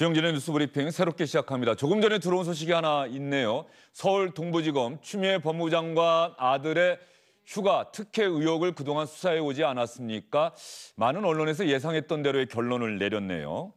김영진의 뉴스브리핑 새롭게 시작합니다. 조금 전에 들어온 소식이 하나 있네요. 서울 동부지검 추미애 법무장관 아들의 휴가 특혜 의혹을 그동안 수사해 오지 않았습니까? 많은 언론에서 예상했던 대로의 결론을 내렸네요.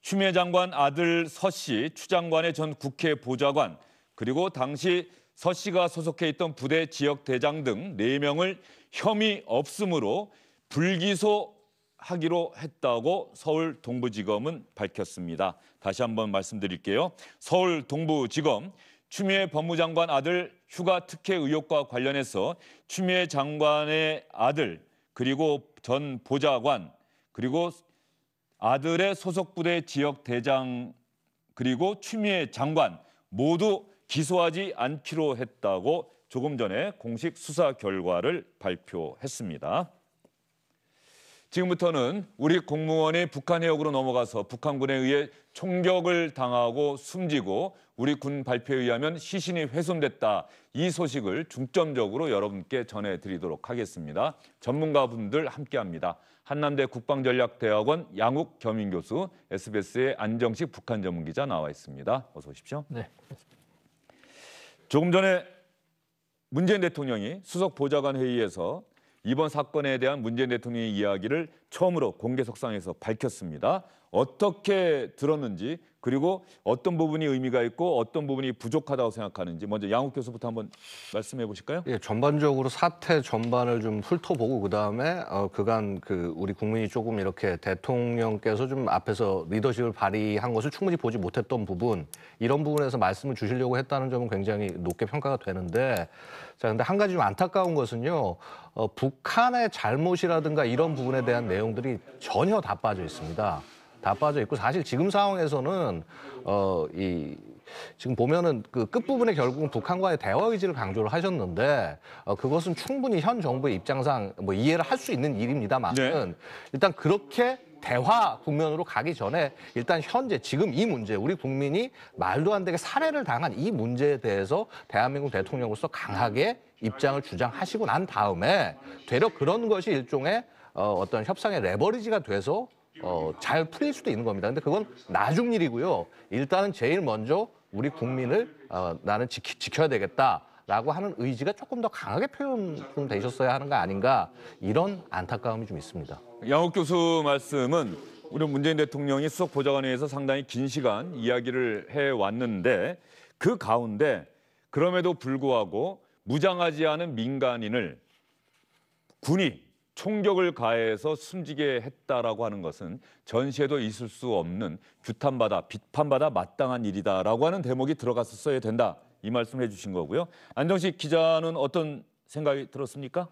추미애 장관 아들 서 씨, 추 장관의 전 국회 보좌관, 그리고 당시 서 씨가 소속해 있던 부대 지역 대장 등 네명을 혐의 없음으로 불기소 하기로 했다고 서울 동부지검은 밝혔습니다. 다시 한번 말씀드릴게요. 서울 동부지검 추미애 법무장관 아들 휴가 특혜 의혹과 관련해서 추미애 장관의 아들 그리고 전 보좌관 그리고 아들의 소속 부대 지역 대장 그리고 추미애 장관 모두 기소하지 않기로 했다고 조금 전에 공식 수사 결과를 발표했습니다. 지금부터는 우리 공무원이 북한 해역으로 넘어가서 북한군에 의해 총격을 당하고 숨지고 우리 군 발표에 의하면 시신이 훼손됐다. 이 소식을 중점적으로 여러분께 전해드리도록 하겠습니다. 전문가분들 함께합니다. 한남대 국방전략대학원 양욱 겸임 교수, SBS의 안정식 북한 전문기자 나와 있습니다. 어서 오십시오. 네. 조금 전에 문재인 대통령이 수석 보좌관 회의에서 이번 사건에 대한 문재인 대통령의 이야기를 처음으로 공개 석상에서 밝혔습니다. 어떻게 들었는지 그리고 어떤 부분이 의미가 있고 어떤 부분이 부족하다고 생각하는지 먼저 양욱 교수부터 한번 말씀해 보실까요? 예, 전반적으로 사태 전반을 좀 훑어보고 그다음에 어, 그간 그 우리 국민이 조금 이렇게 대통령께서 좀 앞에서 리더십을 발휘한 것을 충분히 보지 못했던 부분 이런 부분에서 말씀을 주시려고 했다는 점은 굉장히 높게 평가가 되는데 자 근데 한 가지 좀 안타까운 것은요 어, 북한의 잘못이라든가 이런 부분에 대한 내용들이 전혀 다 빠져 있습니다. 다 빠져 있고 사실 지금 상황에서는 어 이 지금 보면은 그 끝부분에 결국은 북한과의 대화 의지를 강조를 하셨는데 어 그것은 충분히 현 정부의 입장상 뭐 이해를 할 수 있는 일입니다만은 네. 일단 그렇게 대화 국면으로 가기 전에 일단 현재 지금 이 문제 우리 국민이 말도 안 되게 살해를 당한 이 문제에 대해서 대한민국 대통령으로서 강하게 입장을 주장하시고 난 다음에 되려 그런 것이 일종의 어, 어떤 협상의 레버리지가 돼서 어, 잘 풀릴 수도 있는 겁니다. 근데 그건 나중 일이고요. 일단은 제일 먼저 우리 국민을 어, 나는 지키, 지켜야 되겠다. 라고 하는 의지가 조금 더 강하게 표현되셨어야 하는 거 아닌가 이런 안타까움이 좀 있습니다. 양욱 교수 말씀은 우리 문재인 대통령이 수석 보좌관회에서 상당히 긴 시간 이야기를 해 왔는데 그 가운데 그럼에도 불구하고 무장하지 않은 민간인을 군이 총격을 가해서 숨지게 했다라고 하는 것은 전시에도 있을 수 없는 규탄받아 비판받아 마땅한 일이다라고 하는 대목이 들어갔었어야 된다 이 말씀해 주신 거고요. 안정식 기자는 어떤 생각이 들었습니까?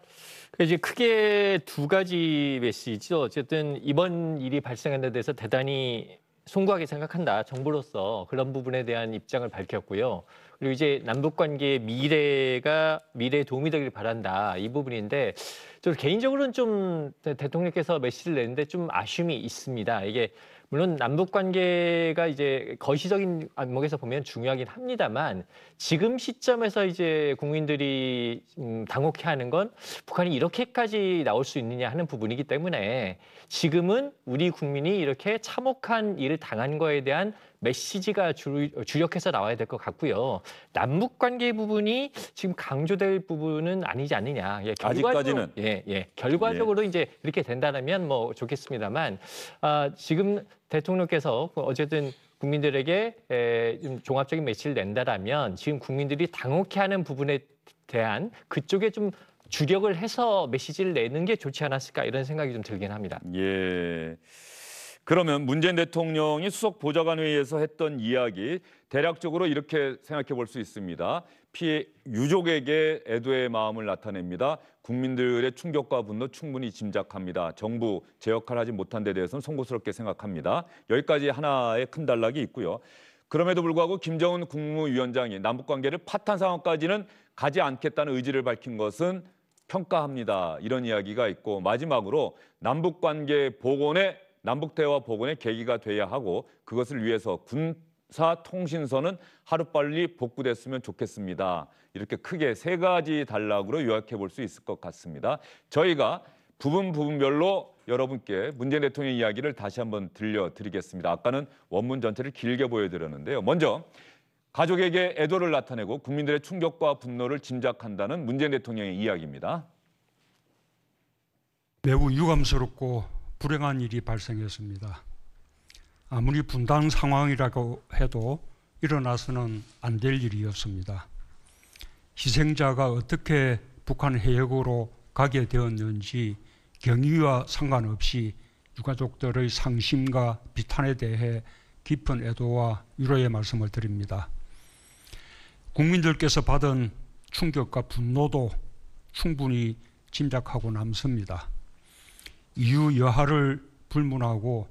그러니까 이제 크게 두 가지 메시지죠. 어쨌든 이번 일이 발생한 데 대해서 대단히 송구하게 생각한다. 정부로서 그런 부분에 대한 입장을 밝혔고요. 그리고 이제 남북 관계의 미래가 미래에 도움이 되길 바란다 이 부분인데 저 개인적으로는 좀 대통령께서 메시지를 내는데 좀 아쉬움이 있습니다. 이게 물론 남북 관계가 이제 거시적인 안목에서 보면 중요하긴 합니다만 지금 시점에서 이제 국민들이 음, 당혹해 하는 건 북한이 이렇게까지 나올 수 있느냐 하는 부분이기 때문에 지금은 우리 국민이 이렇게 참혹한 일을 당한 거에 대한 메시지가 주, 주력해서 나와야 될 것 같고요. 남북 관계 부분이 지금 강조될 부분은 아니지 않느냐. 예, 아직까지는 예, 예. 결과적으로 예. 이제 이렇게 된다면 뭐 좋겠습니다만 아, 지금 대통령께서 어쨌든 국민들에게 에, 좀 종합적인 메시지를 낸다라면 지금 국민들이 당혹해하는 부분에 대한 그쪽에 좀 주력을 해서 메시지를 내는 게 좋지 않았을까 이런 생각이 좀 들긴 합니다. 예. 그러면 문재인 대통령이 수석 보좌관 회의에서 했던 이야기 대략적으로 이렇게 생각해 볼 수 있습니다. 피해 유족에게 애도의 마음을 나타냅니다. 국민들의 충격과 분노 충분히 짐작합니다. 정부 제 역할을 하지 못한 데 대해서는 송구스럽게 생각합니다. 여기까지 하나의 큰 단락이 있고요. 그럼에도 불구하고 김정은 국무위원장이 남북관계를 파탄 상황까지는 가지 않겠다는 의지를 밝힌 것은 평가합니다. 이런 이야기가 있고 마지막으로 남북관계 복원에 남북 대화 복원의 계기가 돼야 하고 그것을 위해서 군사 통신선은 하루빨리 복구됐으면 좋겠습니다. 이렇게 크게 세 가지 단락으로 요약해 볼 수 있을 것 같습니다. 저희가 부분 부분별로 여러분께 문재인 대통령 이야기를 다시 한번 들려드리겠습니다. 아까는 원문 전체를 길게 보여드렸는데요. 먼저 가족에게 애도를 나타내고 국민들의 충격과 분노를 짐작한다는 문재인 대통령의 이야기입니다. 매우 유감스럽고 불행한 일이 발생했습니다. 아무리 분단 상황이라고 해도 일어나서는 안 될 일이었습니다. 희생자가 어떻게 북한 해역으로 가게 되었는지 경위와 상관없이 유가족들의 상심과 비탄에 대해 깊은 애도와 위로의 말씀을 드립니다. 국민들께서 받은 충격과 분노도 충분히 짐작하고 남습니다. 이유 여하를 불문하고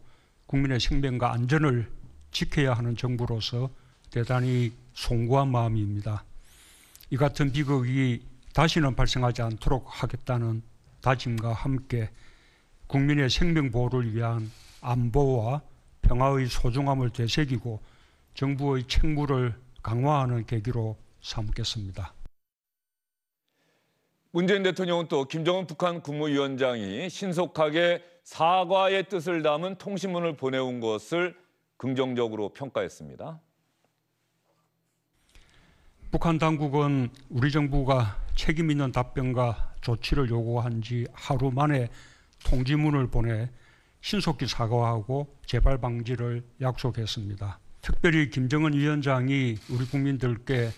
국민의 생명과 안전을 지켜야 하는 정부로서 대단히 송구한 마음입니다. 이 같은 비극이 다시는 발생하지 않도록 하겠다는 다짐과 함께 국민의 생명 보호를 위한 안보와 평화의 소중함을 되새기고 정부의 책무를 강화하는 계기로 삼겠습니다. 문재인 대통령은 또 김정은 북한 국무위원장이 신속하게 사과의 뜻을 담은 통신문을 보내온 것을 긍정적으로 평가했습니다. 북한 당국은 우리 정부가 책임 있는 답변과 조치를 요구한 지 하루 만에 통지문을 보내 신속히 사과하고 재발 방지를 약속했습니다. 특별히 김정은 위원장이 우리 국민들께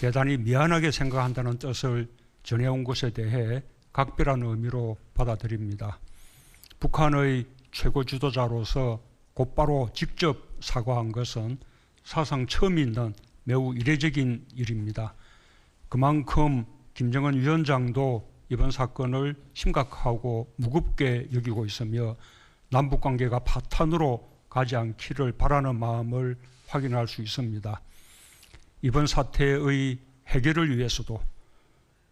대단히 미안하게 생각한다는 뜻을 전해온 것에 대해 각별한 의미로 받아들입니다. 북한의 최고 주도자로서 곧바로 직접 사과한 것은 사상 처음 있는 매우 이례적인 일입니다. 그만큼 김정은 위원장도 이번 사건을 심각하고 무겁게 여기고 있으며 남북 관계가 파탄으로 가지 않기를 바라는 마음을 확인할 수 있습니다. 이번 사태의 해결을 위해서도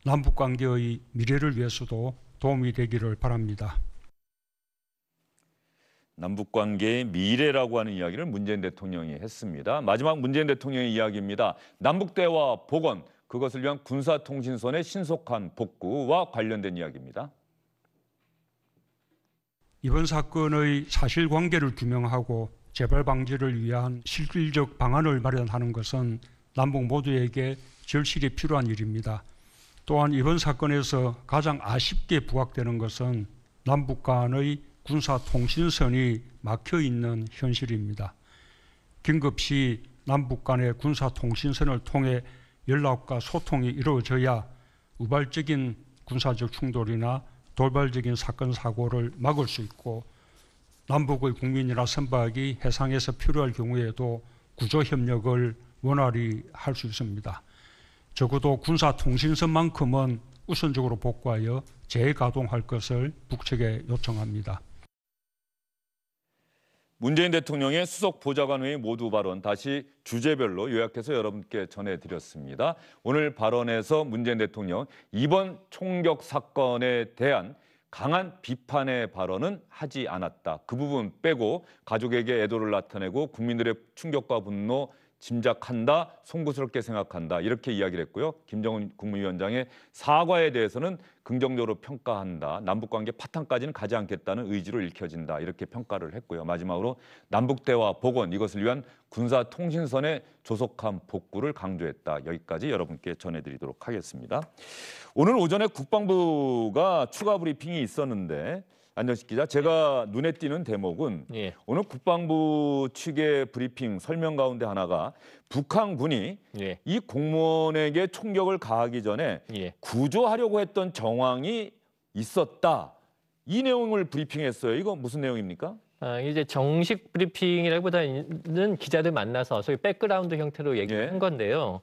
남북 관계의 미래를 위해서도 도움이 되기를 바랍니다. 남북 관계의 미래라고 하는 이야기를 문재인 대통령이 했습니다. 마지막 문재인 대통령의 이야기입니다. 남북 대화 복원 그것을 위한 군사통신선의 신속한 복구와 관련된 이야기입니다. 이번 사건의 사실관계를 규명하고 재발 방지를 위한 실질적 방안을 마련하는 것은 남북 모두에게 절실히 필요한 일입니다. 또한 이번 사건에서 가장 아쉽게 부각되는 것은 남북 간의 군사 통신선이 막혀 있는 현실입니다. 긴급시 남북 간의 군사 통신선을 통해 연락과 소통이 이루어져야 우발적인 군사적 충돌이나 돌발적인 사건 사고를 막을 수 있고 남북의 국민이나 선박이 해상에서 필요할 경우에도 구조 협력을 원활히 할 수 있습니다. 적어도 군사통신선만큼은 우선적으로 복구하여 재가동할 것을 북측에 요청합니다. 문재인 대통령의 수석 보좌관의 모두 발언 다시 주제별로 요약해서 여러분께 전해드렸습니다. 오늘 발언에서 문재인 대통령 이번 총격 사건에 대한 강한 비판의 발언은 하지 않았다. 그 부분 빼고 가족에게 애도를 나타내고 국민들의 충격과 분노 짐작한다, 송구스럽게 생각한다 이렇게 이야기를 했고요. 김정은 국무위원장의 사과에 대해서는 긍정적으로 평가한다. 남북관계 파탄까지는 가지 않겠다는 의지로 읽혀진다 이렇게 평가를 했고요. 마지막으로 남북 대화 복원 이것을 위한 군사 통신선의 조속한 복구를 강조했다. 여기까지 여러분께 전해드리도록 하겠습니다. 오늘 오전에 국방부가 추가 브리핑이 있었는데. 안정식 기자, 제가 눈에 띄는 대목은 예. 오늘 국방부 측의 브리핑 설명 가운데 하나가 북한군이 예. 이 공무원에게 총격을 가하기 전에 예. 구조하려고 했던 정황이 있었다. 이 내용을 브리핑했어요. 이거 무슨 내용입니까? 아, 이제 정식 브리핑이라기보다는 기자들 만나서 소위 백그라운드 형태로 얘기를 예. 건데요.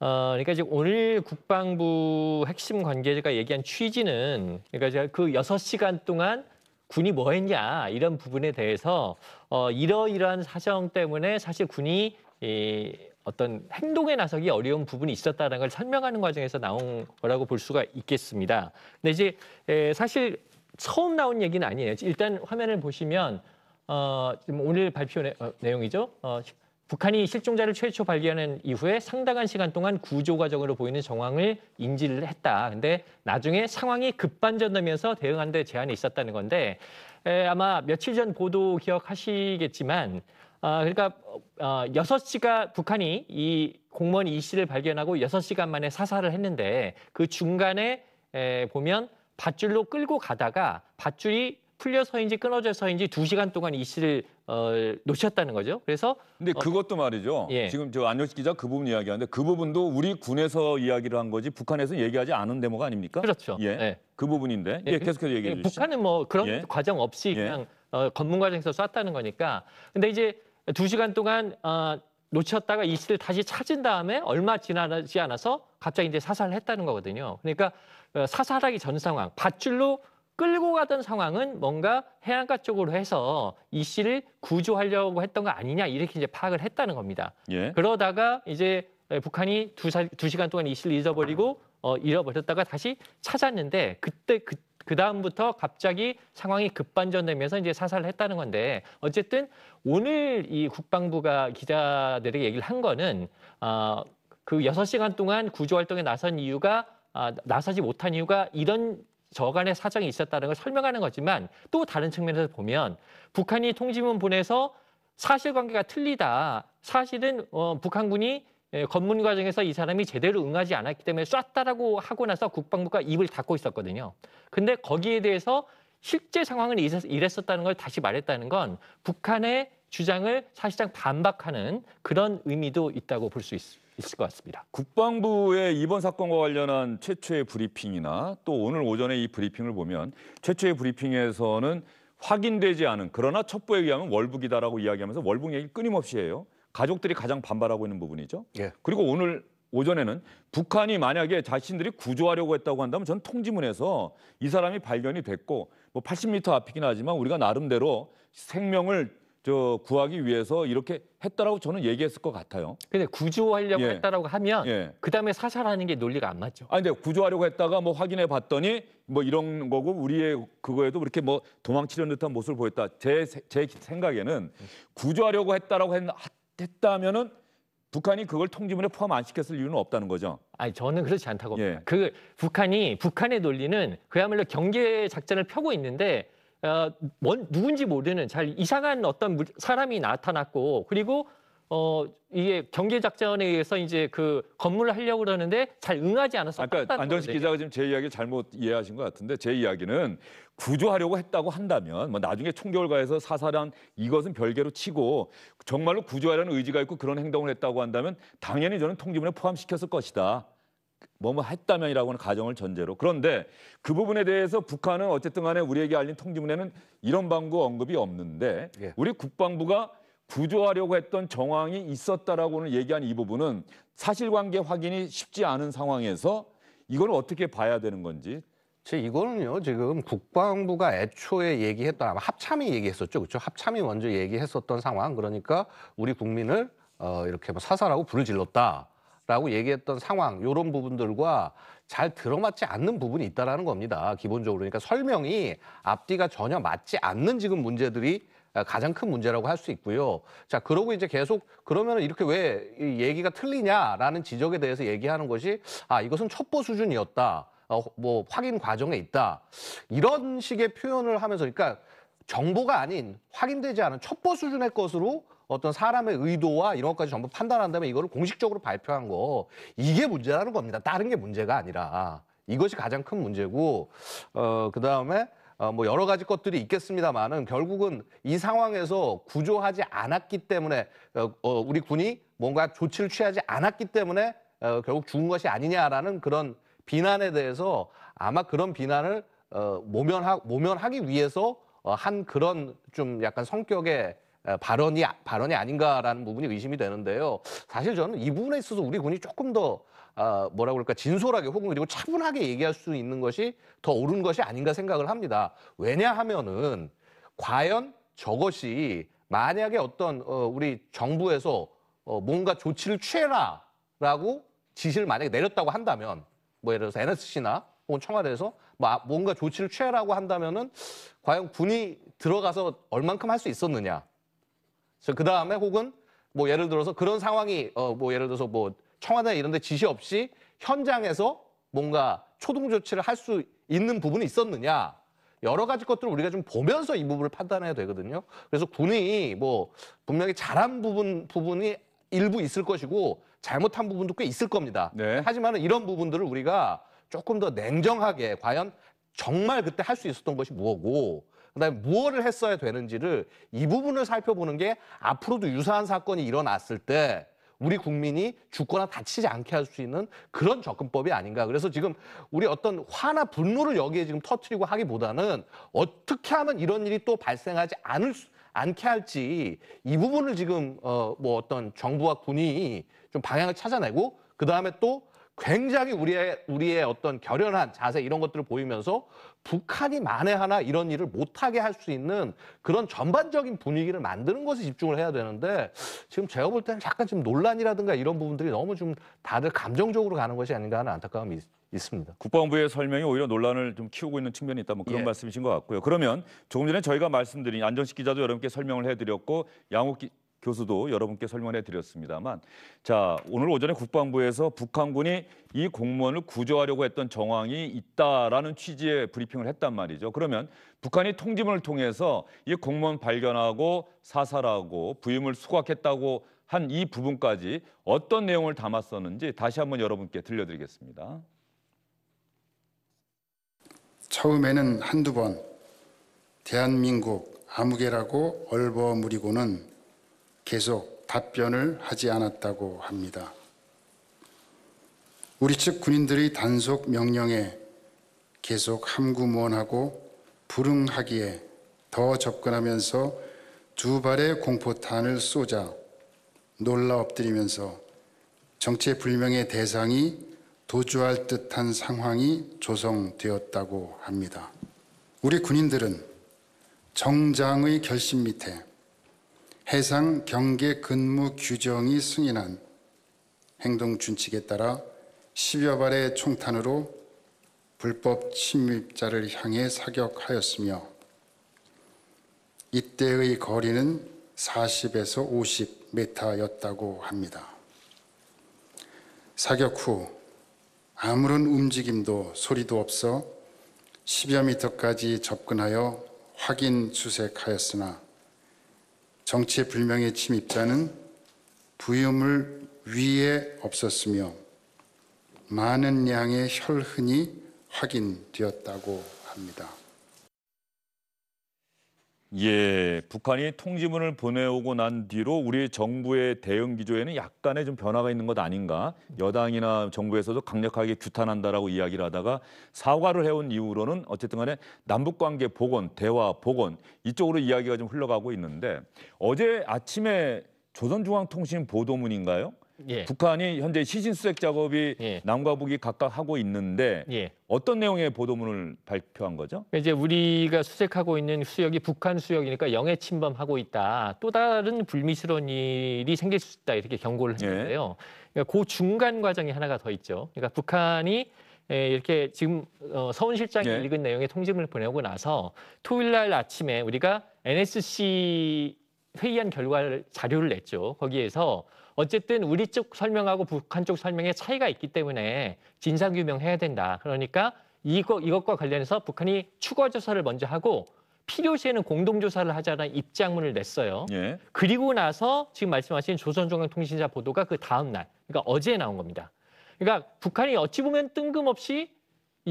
어, 그러니까 지금 오늘 국방부 핵심 관계자가 얘기한 취지는 그러니까 제가 그 여섯 시간 동안 군이 뭐 했냐 이런 부분에 대해서 어, 이러이러한 사정 때문에 사실 군이 이 어떤 행동에 나서기 어려운 부분이 있었다는 걸 설명하는 과정에서 나온 거라고 볼 수가 있겠습니다. 근데 이제 에, 사실 처음 나온 얘기는 아니에요. 일단 화면을 보시면 어, 지금 오늘 발표 내, 어, 내용이죠. 어, 북한이 실종자를 최초 발견한 이후에 상당한 시간 동안 구조과정으로 보이는 정황을 인지를 했다. 근데 나중에 상황이 급반전되면서 대응하는 데 제한이 있었다는 건데 에, 아마 며칠 전 보도 기억하시겠지만 아, 그러니까 어, 6시가 북한이 이 공무원 이 씨를 발견하고 여섯 시간 만에 사살을 했는데 그 중간에 에, 보면 밧줄로 끌고 가다가 밧줄이 풀려서인지 끊어져서인지 두 시간 동안 이씨를 어, 놓쳤다는 거죠. 그래서 근데 어, 그것도 말이죠. 예. 지금 저 안효식 기자 그 부분 이야기하는데 그 부분도 우리 군에서 이야기를 한 거지 북한에서 얘기하지 않은 데모가 아닙니까? 그렇죠. 예. 예. 그 부분인데 예, 예 그 계속해서 얘기해 예, 주시죠. 북한은 뭐 그런 예. 과정 없이 예. 그냥 어, 검문 과정에서 쐈다는 거니까. 근데 이제 두 시간 동안 어, 놓쳤다가 이 씨를 다시 찾은 다음에 얼마 지나지 않아서 갑자기 이제 사살을 했다는 거거든요. 그러니까 어, 사살하기 전 상황, 밧줄로 끌고 가던 상황은 뭔가 해안가 쪽으로 해서 이 씨를 구조하려고 했던 거 아니냐 이렇게 이제 파악을 했다는 겁니다. 예. 그러다가 이제 예, 북한이 두, 사, 두 시간 동안 이 씨를 잊어버리고 어, 잃어버렸다가 다시 찾았는데 그때 그, 그 다음부터 갑자기 상황이 급반전되면서 이제 사살을 했다는 건데 어쨌든 오늘 이 국방부가 기자들에게 얘기를 한 거는 어, 그 여섯 시간 동안 구조 활동에 나선 이유가 아, 나서지 못한 이유가 이런 저간의 사정이 있었다는 걸 설명하는 거지만 또 다른 측면에서 보면 북한이 통지문 보내서 사실관계가 틀리다. 사실은 어, 북한군이 예, 검문 과정에서 이 사람이 제대로 응하지 않았기 때문에 쐈다라고 하고 나서 국방부가 입을 닫고 있었거든요. 근데 거기에 대해서 실제 상황은 이랬었다는 걸 다시 말했다는 건 북한의 주장을 사실상 반박하는 그런 의미도 있다고 볼 수 있습니다. 있을 것 같습니다. 국방부의 이번 사건과 관련한 최초의 브리핑이나 또 오늘 오전에 이 브리핑을 보면 최초의 브리핑에서는 확인되지 않은 그러나 첩보에 의하면 월북이다라고 이야기하면서 월북 얘기 끊임없이 해요. 가족들이 가장 반발하고 있는 부분이죠. 예. 그리고 오늘 오전에는 북한이 만약에 자신들이 구조하려고 했다고 한다면 전 통지문에서 이 사람이 발견이 됐고 뭐 80m 앞이긴 하지만 우리가 나름대로 생명을 저 구하기 위해서 이렇게 했다라고 저는 얘기했을 것 같아요. 근데 구조하려고 예. 했다라고 하면 예. 그다음에 사살하는 게 논리가 안 맞죠. 아 근데 구조하려고 했다가 뭐 확인해 봤더니 뭐 이런 거고 우리의 그거에도 그렇게뭐 도망치려는 듯한 모습을 보였다. 제 제 생각에는 구조하려고 했다라고 했, 했다면은 북한이 그걸 통지문에 포함 안 시켰을 이유는 없다는 거죠. 아니 저는 그렇지 않다고 예. 봅니다. 예. 그 북한이 북한의 논리는 그야말로 경계 작전을 펴고 있는데 어, 뭔, 누군지 모르는 잘 이상한 어떤 사람이 나타났고 그리고 어 이게 경계 작전에 의해서 이제 그 건물을 하려고 그러는데 잘 응하지 않아서 아까 안정식 기자가 지금 제이야기 잘못 이해하신 것 같은데 제 이야기는 구조하려고 했다고 한다면 뭐 나중에 총결과에서 사살한 이것은 별개로 치고 정말로 구조하려는 의지가 있고 그런 행동을 했다고 한다면 당연히 저는 통지문에 포함시켰을 것이다. 뭐뭐 했다면이라고 하는 가정을 전제로 그런데 그 부분에 대해서 북한은 어쨌든 간에 우리에게 알린 통지문에는 이런 방구 언급이 없는데 예. 우리 국방부가 구조하려고 했던 정황이 있었다라고는 얘기한 이 부분은 사실관계 확인이 쉽지 않은 상황에서 이걸 어떻게 봐야 되는 건지 제 이거는요 지금 국방부가 애초에 얘기했던 아마 합참이 얘기했었죠 그렇죠 합참이 먼저 얘기했었던 상황 그러니까 우리 국민을 어, 이렇게 뭐 사살하고 불을 질렀다 라고 얘기했던 상황 이런 부분들과 잘 들어맞지 않는 부분이 있다라는 겁니다. 기본적으로 그러니까 설명이 앞뒤가 전혀 맞지 않는 지금 문제들이 가장 큰 문제라고 할 수 있고요. 자, 그러고 이제 계속 그러면 이렇게 왜 얘기가 틀리냐라는 지적에 대해서 얘기하는 것이 아, 이것은 첩보 수준이었다. 어, 뭐 확인 과정에 있다. 이런 식의 표현을 하면서 그러니까 정보가 아닌 확인되지 않은 첩보 수준의 것으로 어떤 사람의 의도와 이런 것까지 전부 판단한 다면 이거를 공식적으로 발표한 거 이게 문제라는 겁니다. 다른 게 문제가 아니라 이것이 가장 큰 문제고 어 그다음에 어, 뭐 여러 가지 것들이 있겠습니다만은 결국은 이 상황에서 구조하지 않았기 때문에 어, 어, 우리 군이 뭔가 조치를 취하지 않았기 때문에 어, 결국 죽은 것이 아니냐라는 그런 비난에 대해서 아마 그런 비난을 어, 모면하, 모면하기 위해서 어, 한 그런 좀 약간 성격의 어, 발언이 발언이 아닌가라는 부분이 의심이 되는데요. 사실 저는 이 부분에 있어서 우리 군이 조금 더 아, 뭐라고 그럴까 진솔하게 혹은 그리고 차분하게 얘기할 수 있는 것이 더 옳은 것이 아닌가 생각을 합니다. 왜냐하면은 과연 저것이 만약에 어떤 어, 우리 정부에서 어, 뭔가 조치를 취해라라고 지시를 만약에 내렸다고 한다면 뭐 예를 들어서 NSC나 혹은 청와대에서 뭐, 뭔가 조치를 취해라고 한다면은 과연 군이 들어가서 얼만큼 할 수 있었느냐 그 다음에 혹은 뭐 예를 들어서 그런 상황이 어 뭐 예를 들어서 뭐 청와대 이런 데 지시 없이 현장에서 뭔가 초동 조치를 할 수 있는 부분이 있었느냐 여러 가지 것들을 우리가 좀 보면서 이 부분을 판단해야 되거든요. 그래서 군이 뭐 분명히 잘한 부분 부분이 일부 있을 것이고 잘못한 부분도 꽤 있을 겁니다. 네. 하지만 이런 부분들을 우리가 조금 더 냉정하게 과연 정말 그때 할 수 있었던 것이 뭐고 그다음에 무엇을 했어야 되는지를 이 부분을 살펴보는 게 앞으로도 유사한 사건이 일어났을 때 우리 국민이 죽거나 다치지 않게 할 수 있는 그런 접근법이 아닌가. 그래서 지금 우리 어떤 화나 분노를 여기에 지금 터트리고 하기보다는 어떻게 하면 이런 일이 또 발생하지 않을 수, 않게 할지 이 부분을 지금 어뭐 어떤 정부와 군이 좀 방향을 찾아내고 그 다음에 또 굉장히 우리의 우리의 어떤 결연한 자세 이런 것들을 보이면서 북한이 만에 하나 이런 일을 못하게 할 수 있는 그런 전반적인 분위기를 만드는 것에 집중을 해야 되는데 지금 제가 볼 때는 약간 지금 논란이라든가 이런 부분들이 너무 좀 다들 감정적으로 가는 것이 아닌가 하는 안타까움이 있습니다. 국방부의 설명이 오히려 논란을 좀 키우고 있는 측면이 있다 뭐 그런 예. 말씀이신 것 같고요. 그러면 조금 전에 저희가 말씀드린 안정식 기자도 여러분께 설명을 해드렸고 양욱 기, 교수도 여러분께 설명해 드렸습니다만 자 오늘 오전에 국방부에서 북한군이 이 공무원을 구조하려고 했던 정황이 있다라는 취지의 브리핑을 했단 말이죠. 그러면 북한이 통지문을 통해서 이 공무원 발견하고 사살하고 부임을 수락했다고 한 이 부분까지 어떤 내용을 담았었는지 다시 한번 여러분께 들려드리겠습니다. 처음에는 한두 번 대한민국 아무개라고 얼버무리고는 계속 답변을 하지 않았다고 합니다. 우리 측 군인들의 단속 명령에 계속 함구무원하고 불응하기에 더 접근하면서 두 발의 공포탄을 쏘자 놀라 엎드리면서 정체불명의 대상이 도주할 듯한 상황이 조성되었다고 합니다. 우리 군인들은 정장의 결심 밑에 해상 경계 근무 규정이 승인한 행동 준칙에 따라 10여 발의 총탄으로 불법 침입자를 향해 사격하였으며 이때의 거리는 40에서 50m였다고 합니다. 사격 후 아무런 움직임도 소리도 없어 10여 미터까지 접근하여 확인 수색하였으나 정치 의 불명의 침입자는 부유물 위에 없었으며 많은 양의 혈흔이 확인되었다고 합니다. 예, 북한이 통지문을 보내오고 난 뒤로 우리 정부의 대응 기조에는 약간의 좀 변화가 있는 것 아닌가. 여당이나 정부에서도 강력하게 규탄한다라고 이야기를 하다가 사과를 해온 이후로는 어쨌든 간에 남북 관계 복원, 대화 복원 이쪽으로 이야기가 좀 흘러가고 있는데 어제 아침에 조선중앙통신 보도문인가요? 예. 북한이 현재 시진 수색 작업이 예. 남과 북이 각각 하고 있는데 예. 어떤 내용의 보도문을 발표한 거죠? 그러니까 이제 우리가 수색하고 있는 수역이 북한 수역이니까 영해 침범하고 있다. 또 다른 불미스러운 일이 생길 수 있다 이렇게 경고를 했는데요. 예. 그 중간 과정이 하나가 더 있죠. 그러니까 북한이 예, 이렇게 지금 어, 서훈 실장이 예. 읽은 내용의 통지문을 보내고 나서 토요일 날 아침에 우리가 NSC 회의한 결과를 자료를 냈죠. 거기에서 어쨌든 우리 쪽 설명하고 북한 쪽 설명의 차이가 있기 때문에 진상규명해야 된다. 그러니까 이거, 이것과 관련해서 북한이 추가 조사를 먼저 하고 필요시에는 공동조사를 하자는 입장문을 냈어요. 예. 그리고 나서 지금 말씀하신 조선중앙통신사 보도가 그 다음 날, 그러니까 어제 나온 겁니다. 그러니까 북한이 어찌 보면 뜬금없이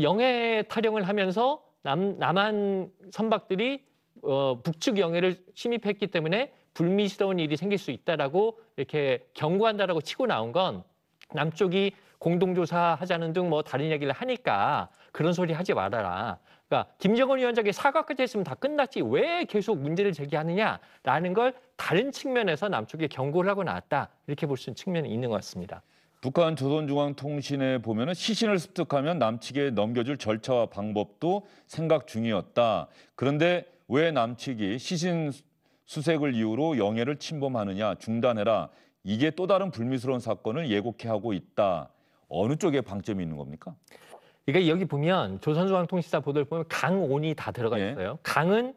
영해 타령을 하면서 남, 남한 선박들이 어, 북측 영해를 침입했기 때문에 불미스러운 일이 생길 수 있다라고 이렇게 경고한다라고 치고 나온 건 남쪽이 공동조사 하자는 등 뭐 다른 이야기를 하니까 그런 소리 하지 말아라. 그러니까 김정은 위원장이 사과까지 했으면 다 끝났지 왜 계속 문제를 제기하느냐라는 걸 다른 측면에서 남쪽에 경고를 하고 나왔다 이렇게 볼 수 있는 측면이 있는 것 같습니다. 북한 조선중앙통신에 보면 시신을 습득하면 남측에 넘겨줄 절차와 방법도 생각 중이었다. 그런데 왜 남측이 시신 수색을 이유로 영해를 침범하느냐 중단해라. 이게 또 다른 불미스러운 사건을 예고케 하고 있다. 어느 쪽에 방점이 있는 겁니까? 그러니까 여기 보면 조선중앙통신사 보도를 보면 강온이 다 들어가 예. 있어요. 예. 강은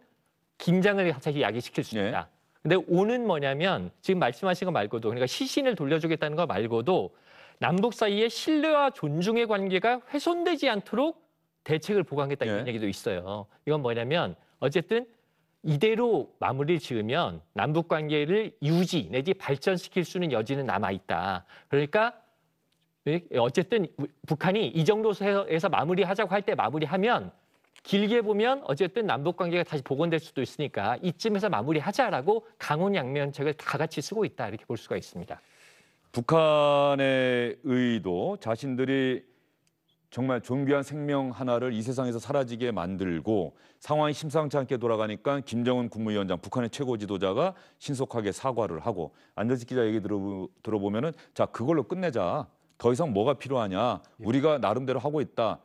긴장을 갑자 야기시킬 수 예. 있다. 예. 근데 온은 뭐냐면 지금 말씀하신 거 말고도 그러니까 시신을 돌려주겠다는 거 말고도 남북 사이의 신뢰와 존중의 관계가 훼손되지 않도록 대책을 보강했다 이 예. 얘기도 있어요. 이건 뭐냐면 어쨌든 이대로 마무리를 지으면 남북 관계를 유지 내지 발전시킬 수는 여지는 남아 있다. 그러니까 예, 어쨌든 북한이 이 정도에서 마무리하자고 할 때 마무리하면 길게 보면 어쨌든 남북 관계가 다시 복원될 수도 있으니까 이쯤에서 마무리하자라고 강원 양면책을 다 같이 쓰고 있다 이렇게 볼 수가 있습니다. 북한의 의도 자신들이 정말 존귀한 생명 하나를 이 세상에서 사라지게 만들고 상황이 심상치 않게 돌아가니까 김정은 국무위원장 북한의 최고 지도자가 신속하게 사과를 하고 안전식 기자 얘기 들어, 들어보면은 자 그걸로 끝내자 더 이상 뭐가 필요하냐 예. 우리가 나름대로 하고 있다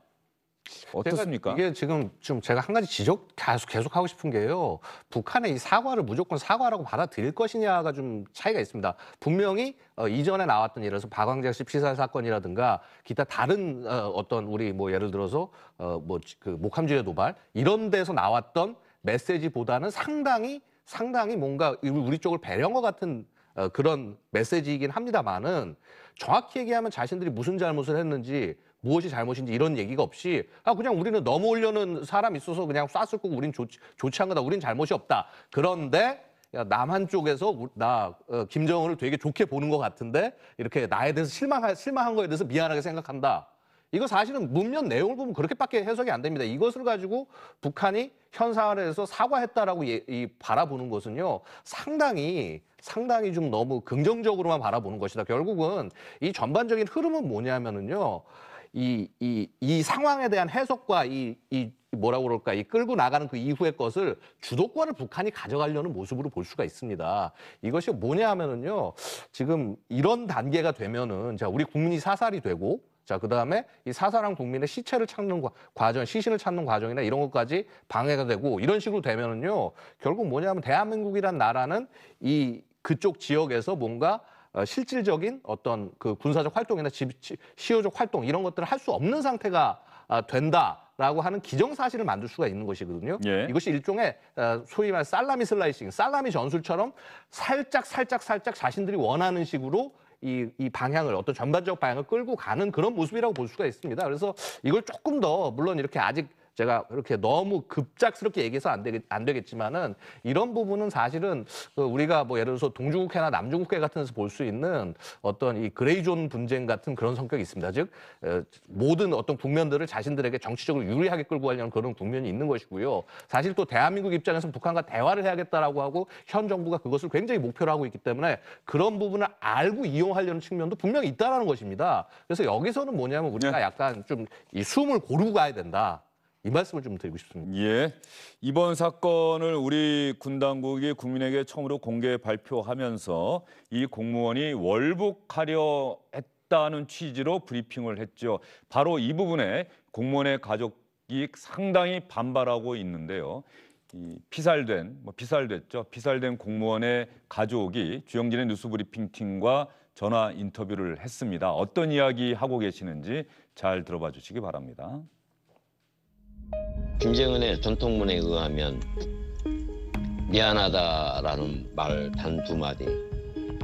어떻습니까? 이게 지금 좀 제가 한 가지 지적 계속 계속 하고 싶은 게요. 북한의 이 사과를 무조건 사과라고 받아들일 것이냐가 좀 차이가 있습니다. 분명히 어, 이전에 나왔던 예를 들어서 박광재 씨 피살 사건이라든가 기타 다른 어, 어떤 우리 뭐 예를 들어서 어 뭐 그 목함지뢰 도발 이런 데서 나왔던 메시지보다는 상당히 상당히 뭔가 우리 쪽을 배려한 것 같은 어, 그런 메시지이긴 합니다만은 정확히 얘기하면 자신들이 무슨 잘못을 했는지 무엇이 잘못인지 이런 얘기가 없이 아 그냥 우리는 넘어오려는 사람 있어서 그냥 쐈을 거고 우린 좋, 좋지 한 거다 우린 잘못이 없다 그런데 야, 남한 쪽에서 나 어, 김정은을 되게 좋게 보는 것 같은데 이렇게 나에 대해서 실망한 실망한 거에 대해서 미안하게 생각한다. 이거 사실은 문면 내용을 보면 그렇게밖에 해석이 안 됩니다. 이것을 가지고 북한이 현 사안에서 사과했다라고 예, 이 바라보는 것은요 상당히 상당히 좀 너무 긍정적으로만 바라보는 것이다. 결국은 이 전반적인 흐름은 뭐냐면은요 이, 이, 이 상황에 대한 해석과 이, 이 뭐라고 그럴까 이 끌고 나가는 그 이후의 것을 주도권을 북한이 가져가려는 모습으로 볼 수가 있습니다. 이것이 뭐냐 하면은요. 지금 이런 단계가 되면은 자, 우리 국민이 사살이 되고 자, 그다음에 이 사살한 국민의 시체를 찾는 과정, 시신을 찾는 과정이나 이런 것까지 방해가 되고 이런 식으로 되면은요. 결국 뭐냐면 대한민국이란 나라는 이 그쪽 지역에서 뭔가 어, 실질적인 어떤 그 군사적 활동이나 시효적 활동 이런 것들을 할 수 없는 상태가 아, 된다라고 하는 기정사실을 만들 수가 있는 것이거든요. 예. 이것이 일종의 어, 소위 말해 살라미 슬라이싱, 살라미 전술처럼 살짝 살짝 살짝 자신들이 원하는 식으로 이, 이 방향을 어떤 전반적 방향을 끌고 가는 그런 모습이라고 볼 수가 있습니다. 그래서 이걸 조금 더 물론 이렇게 아직 제가 그렇게 너무 급작스럽게 얘기해서 안, 되겠, 안 되겠지만은 이런 부분은 사실은 그 우리가 뭐 예를 들어서 동중국해나 남중국해 같은 데서 볼 수 있는 어떤 이 그레이존 분쟁 같은 그런 성격이 있습니다. 즉 모든 어떤 국면들을 자신들에게 정치적으로 유리하게 끌고 가려는 그런 국면이 있는 것이고요. 사실 또 대한민국 입장에서 북한과 대화를 해야겠다라고 하고 현 정부가 그것을 굉장히 목표로 하고 있기 때문에 그런 부분을 알고 이용하려는 측면도 분명히 있다는 것입니다. 그래서 여기서는 뭐냐면 우리가 네. 약간 좀 이 숨을 고르고 가야 된다. 이 말씀을 좀 드리고 싶습니다. 예. 이번 사건을 우리 군 당국이 국민에게 처음으로 공개 발표하면서 이 공무원이 월북하려 했다는 취지로 브리핑을 했죠. 바로 이 부분에 공무원의 가족이 상당히 반발하고 있는데요. 이 피살된 뭐 피살됐죠. 피살된 공무원의 가족이 주영진의 뉴스 브리핑 팀과 전화 인터뷰를 했습니다. 어떤 이야기 하고 계시는지 잘 들어봐 주시기 바랍니다. 김정은의 전통문에 의하면 미안하다라는 말 단 두 마디.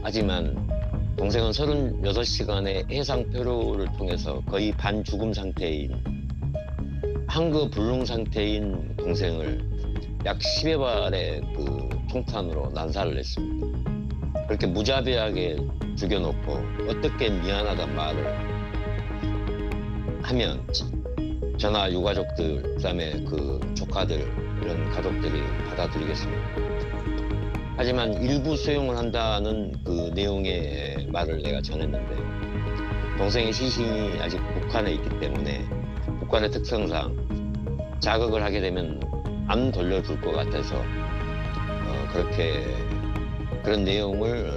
하지만 동생은 36시간의 해상 표류를 통해서 거의 반 죽음 상태인 황거 불능 상태인 동생을 약 10여 발의 그 총탄으로 난사를 했습니다. 그렇게 무자비하게 죽여놓고 어떻게 미안하단 말을 하면 저나 유가족들, 그다음에 그 조카들 이런 가족들이 받아들이겠습니다. 하지만 일부 수용을 한다는 그 내용의 말을 내가 전했는데 동생의 시신이 아직 북한에 있기 때문에 북한의 특성상 자극을 하게 되면 안 돌려줄 것 같아서 어, 그렇게 그런 내용을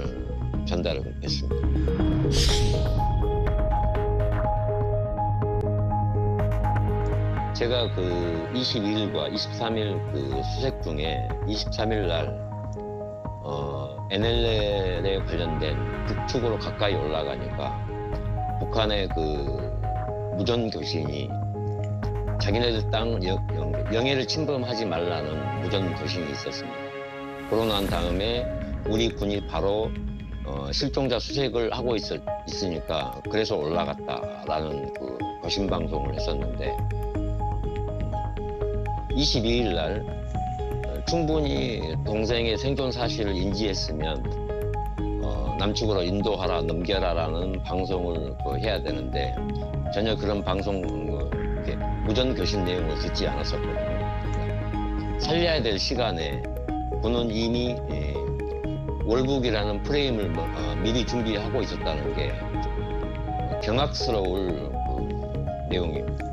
어, 전달을 했습니다. 제가 그 22일과 23일 그 수색 중에 23일 날 어, NLL에 관련된 북측으로 가까이 올라가니까 북한의 그 무전 교신이 자기네들 땅 영, 해를 침범하지 말라는 무전 교신이 있었습니다. 그러고 난 다음에 우리 군이 바로 어, 실종자 수색을 하고 있 있으니까 그래서 올라갔다라는 그 거신 방송을 했었는데 22일 날 어, 충분히 동생의 생존 사실을 인지했으면 어, 남측으로 인도하라 넘겨라라는 방송을 그 해야 되는데 전혀 그런 방송 그, 무전 교신 내용을 듣지 않았었거든요. 살려야 될 시간에 그는 이미 예, 월북이라는 프레임을 뭐, 어, 미리 준비하고 있었다는 게 경악스러울 그 내용입니다.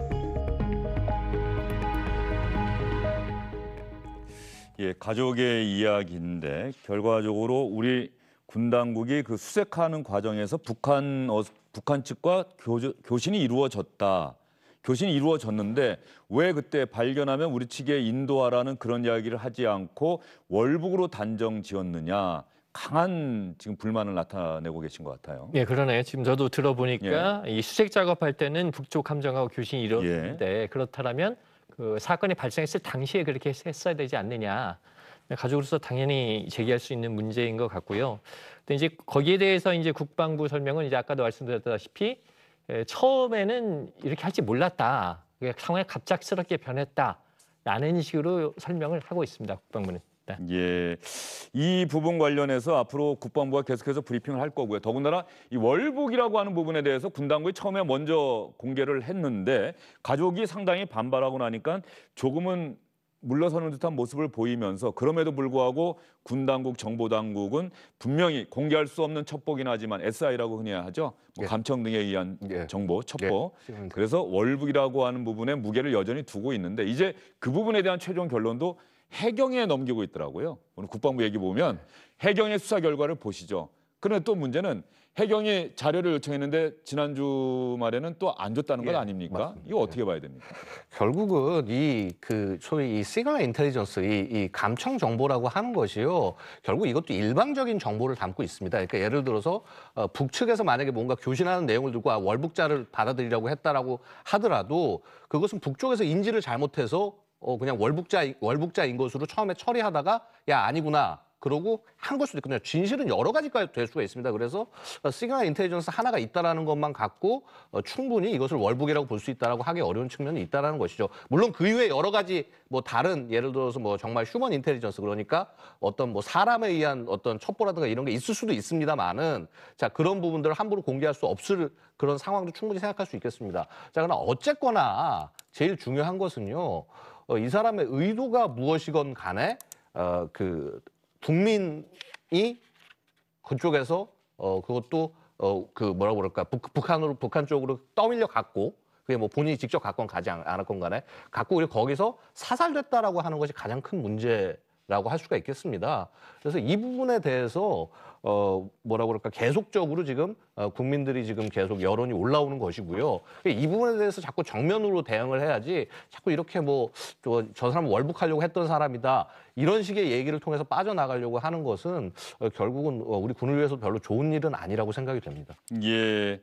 예, 가족의 이야기인데 결과적으로 우리 군 당국이 그 수색하는 과정에서 북한 어, 북한 측과 교조, 교신이 이루어졌다. 교신이 이루어졌는데 왜 그때 발견하면 우리 측에 인도하라는 그런 이야기를 하지 않고 월북으로 단정 지었느냐. 강한 지금 불만을 나타내고 계신 것 같아요. 예, 그러네요. 지금 저도 들어보니까 예. 이 수색 작업할 때는 북쪽 함정하고 교신이 이루어졌는데 예. 네, 그렇다면 그 사건이 발생했을 당시에 그렇게 했어야 되지 않느냐. 네, 가족으로서 당연히 제기할 수 있는 문제인 것 같고요. 근데 이제 거기에 대해서 이제 국방부 설명은 이제 아까도 말씀드렸다시피 에, 처음에는 이렇게 할지 몰랐다. 상황이 갑작스럽게 변했다. 라는 식으로 설명을 하고 있습니다. 국방부는. 네. 예, 이 부분 관련해서 앞으로 국방부가 계속해서 브리핑을 할 거고요. 더군다나 이 월북이라고 하는 부분에 대해서 군당국이 처음에 먼저 공개를 했는데 가족이 상당히 반발하고 나니까 조금은 물러서는 듯한 모습을 보이면서 그럼에도 불구하고 군 당국, 정보 당국은 분명히 공개할 수 없는 첩보긴 하지만 SI라고 흔히 하죠. 뭐 예. 감청 등에 의한 예. 정보, 첩보. 예. 그래서 월북이라고 하는 부분에 무게를 여전히 두고 있는데 이제 그 부분에 대한 최종 결론도 해경에 넘기고 있더라고요. 오늘 국방부 얘기 보면 해경의 수사 결과를 보시죠. 그런데 또 문제는 해경이 자료를 요청했는데 지난주 말에는 또 안 줬다는 것 예, 아닙니까? 맞습니다. 이거 어떻게 봐야 됩니까? 결국은 이 그 소위 이 시그널 인텔리전스 이, 이 감청 정보라고 하는 것이요. 결국 이것도 일방적인 정보를 담고 있습니다. 그러니까 예를 들어서 어, 북측에서 만약에 뭔가 교신하는 내용을 들고 아, 월북자를 받아들이려고 했다라고 하더라도 그것은 북쪽에서 인지를 잘못해서 어, 그냥 월북자, 월북자인 것으로 처음에 처리하다가 야, 아니구나. 그러고 한 걸 수도 있거든요. 진실은 여러 가지가 될 수가 있습니다. 그래서 어, 시그널 인텔리전스 하나가 있다라는 것만 갖고 어, 충분히 이것을 월북이라고 볼 수 있다라고 하기 어려운 측면이 있다라는 것이죠. 물론 그이후에 여러 가지 뭐 다른 예를 들어서 뭐 정말 휴먼 인텔리전스 그러니까 어떤 뭐 사람에 의한 어떤 첩보라든가 이런 게 있을 수도 있습니다만은 자 그런 부분들을 함부로 공개할 수 없을 그런 상황도 충분히 생각할 수 있겠습니다. 자 그러나 어쨌거나 제일 중요한 것은요. 어, 이 사람의 의도가 무엇이건 간에 어, 그국민이 그쪽에서 어, 그것도 어, 그 뭐라고 그럴까 북, 북한으로 북한 쪽으로 떠밀려 갔고 그게 뭐 본인이 직접 갔건 가지 않았건 간에 갖고 우리 려 거기서 사살됐다라고 하는 것이 가장 큰 문제 라고 할 수가 있겠습니다. 그래서 이 부분에 대해서 어 뭐라 그럴까 계속적으로 지금 어, 국민들이 지금 계속 여론이 올라오는 것이고요. 그러니까 이 부분에 대해서 자꾸 정면으로 대응을 해야지 자꾸 이렇게 뭐저 저 사람 월북하려고 했던 사람이다 이런 식의 얘기를 통해서 빠져나가려고 하는 것은 어, 결국은 어, 우리 군을 위해서 별로 좋은 일은 아니라고 생각이 됩니다. 예.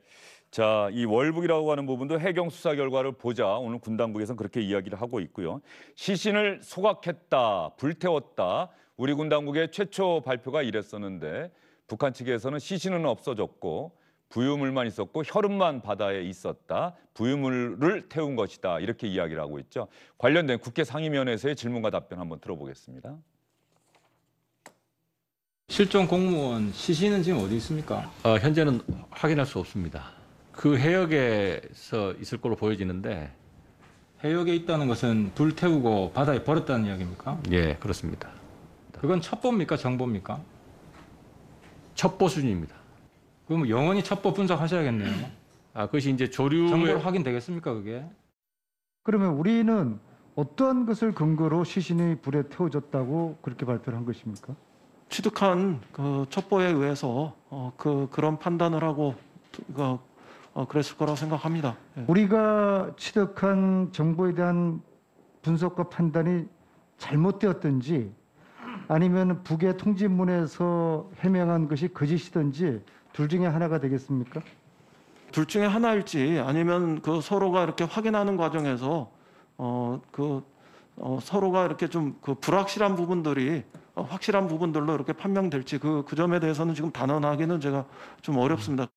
자, 이 월북이라고 하는 부분도 해경 수사 결과를 보자 오늘 군당국에서는 그렇게 이야기를 하고 있고요. 시신을 소각했다, 불태웠다. 우리 군당국의 최초 발표가 이랬었는데 북한 측에서는 시신은 없어졌고 부유물만 있었고 혈흔만 바다에 있었다. 부유물을 태운 것이다. 이렇게 이야기를 하고 있죠. 관련된 국회 상임위원회에서의 질문과 답변 한번 들어보겠습니다. 실종 공무원 시신은 지금 어디 있습니까? 어, 현재는 확인할 수 없습니다. 그 해역에서 있을 걸로 보여지는데 해역에 있다는 것은 불태우고 바다에 버렸다는 이야기입니까? 예, 그렇습니다. 그건 첩보입니까? 정보입니까? 첩보 수준입니다. 그럼 영원히 첩보 분석하셔야겠네요. 아, 그것이 이제 조류 정보로 확인되겠습니까, 그게? 그러면 우리는 어떠한 것을 근거로 시신이 불에 태워졌다고 그렇게 발표를 한 것입니까? 취득한 그 첩보에 의해서 어, 그 그런 판단을 하고 그 어, 그랬을 거라고 생각합니다. 예. 우리가 취득한 정보에 대한 분석과 판단이 잘못되었든지 아니면 북의 통지문에서 해명한 것이 거짓이든지 둘 중에 하나가 되겠습니까? 둘 중에 하나일지 아니면 그 서로가 이렇게 확인하는 과정에서 어그 어, 서로가 이렇게 좀 그 불확실한 부분들이 어, 확실한 부분들로 이렇게 판명될지 그, 그 점에 대해서는 지금 단언하기는 제가 좀 어렵습니다.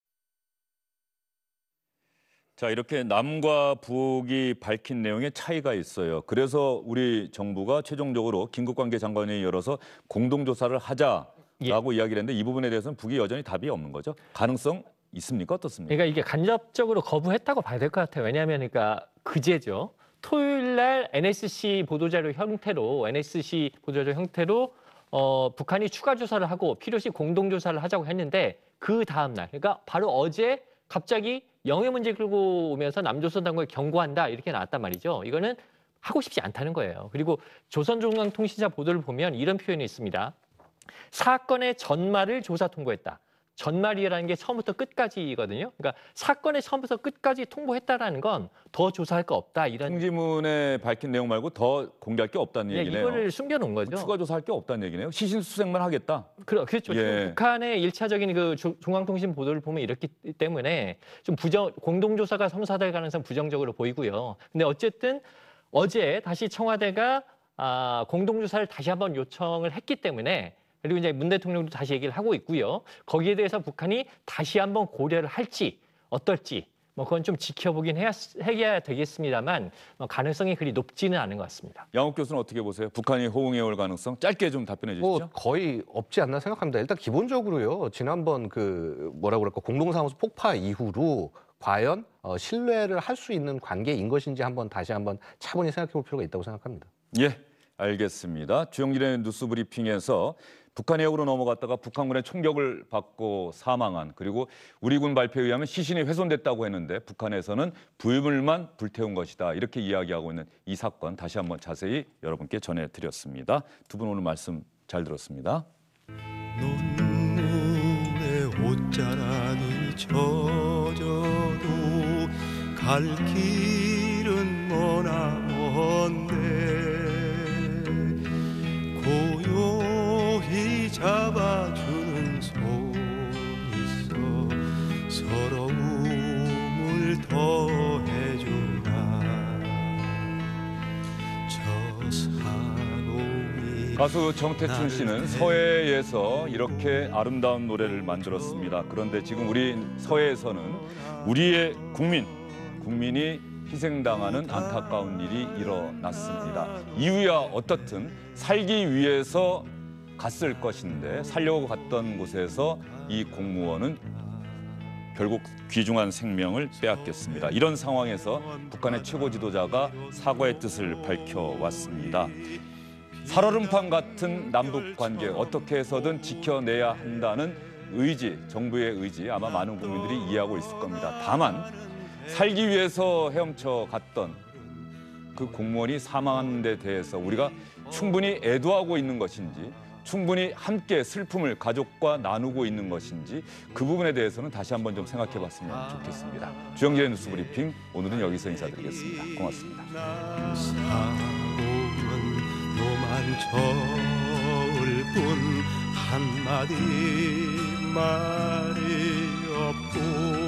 자, 이렇게 남과 북이 밝힌 내용의 차이가 있어요. 그래서 우리 정부가 최종적으로 긴급관계 장관이 열어서 공동조사를 하자라고 예. 이야기를 했는데 이 부분에 대해서는 북이 여전히 답이 없는 거죠. 가능성 있습니까? 어떻습니까? 그러니까 이게 간접적으로 거부했다고 봐야 될 것 같아요. 왜냐하면 그러니까 그제죠. 토요일 날 NSC 보도자료 형태로 NSC 보도자료 형태로 어, 북한이 추가 조사를 하고 필요시 공동 조사를 하자고 했는데 그 다음 날 그러니까 바로 어제 갑자기 영의 문제 끌고 오면서 남조선 당국에 경고한다 이렇게 나왔단 말이죠. 이거는 하고 싶지 않다는 거예요. 그리고 조선중앙통신사 보도를 보면 이런 표현이 있습니다. 사건의 전말을 조사 통보했다. 전말이라는 게 처음부터 끝까지거든요. 그러니까 사건의 처음부터 끝까지 통보했다라는 건 더 조사할 거 없다 이런. 통지문에 밝힌 내용 말고 더 공개할 게 없다는 예, 얘기네요. 이거를 숨겨놓은 거죠. 뭐 추가 조사할 게 없다는 얘기네요. 시신 수색만 하겠다. 그러, 그렇죠. 예. 북한의 일차적인 그 중앙통신 보도를 보면 이렇기 때문에 좀 부정 공동조사가 성사될 가능성 부정적으로 보이고요. 근데 어쨌든 어제 다시 청와대가 아, 공동조사를 다시 한번 요청을 했기 때문에 그리고 이제 문 대통령도 다시 얘기를 하고 있고요. 거기에 대해서 북한이 다시 한번 고려를 할지 어떨지 뭐 그건 좀 지켜보긴 해야, 해야 되겠습니다만 뭐 가능성이 그리 높지는 않은 것 같습니다. 양욱 교수는 어떻게 보세요? 북한이 호응해 올 가능성? 짧게 좀 답변해 주시죠. 뭐 거의 없지 않나 생각합니다. 일단 기본적으로요. 지난번 그 뭐라고 그럴까 공동사무소 폭파 이후로 과연 어, 신뢰를 할 수 있는 관계인 것인지 한번 다시 한번 차분히 생각해 볼 필요가 있다고 생각합니다. 예, 알겠습니다. 주영진의 뉴스 브리핑에서 북한 해역으로 넘어갔다가 북한군의 총격을 받고 사망한 그리고 우리 군 발표에 의하면 시신이 훼손됐다고 했는데 북한에서는 불물만 불태운 것이다 이렇게 이야기하고 있는 이 사건 다시 한번 자세히 여러분께 전해드렸습니다. 두 분 오늘 말씀 잘 들었습니다. 눈물의 옷자락이 젖어도 갈 길은 먼 가수 정태춘 씨는 네. 서해에서 이렇게 아름다운 노래를 만들었습니다. 그런데 지금 우리 서해에서는 우리의 국민, 국민이 희생당하는 안타까운 일이 일어났습니다. 이유야 어떻든 살기 위해서 갔을 것인데 살려고 갔던 곳에서 이 공무원은 결국 귀중한 생명을 빼앗겼습니다. 이런 상황에서 북한의 최고 지도자가 사과의 뜻을 밝혀왔습니다. 살얼음판 같은 남북 관계 어떻게 해서든 지켜내야 한다는 의지, 정부의 의지 아마 많은 국민들이 이해하고 있을 겁니다. 다만 살기 위해서 헤엄쳐 갔던 그 공무원이 사망한 데 대해서 우리가 충분히 애도하고 있는 것인지 충분히 함께 슬픔을 가족과 나누고 있는 것인지 그 부분에 대해서는 다시 한번 좀 생각해 봤으면 좋겠습니다. 주영재 뉴스 브리핑 오늘은 여기서 인사드리겠습니다. 고맙습니다. 음. 노만 저울뿐 한마디 말이 없고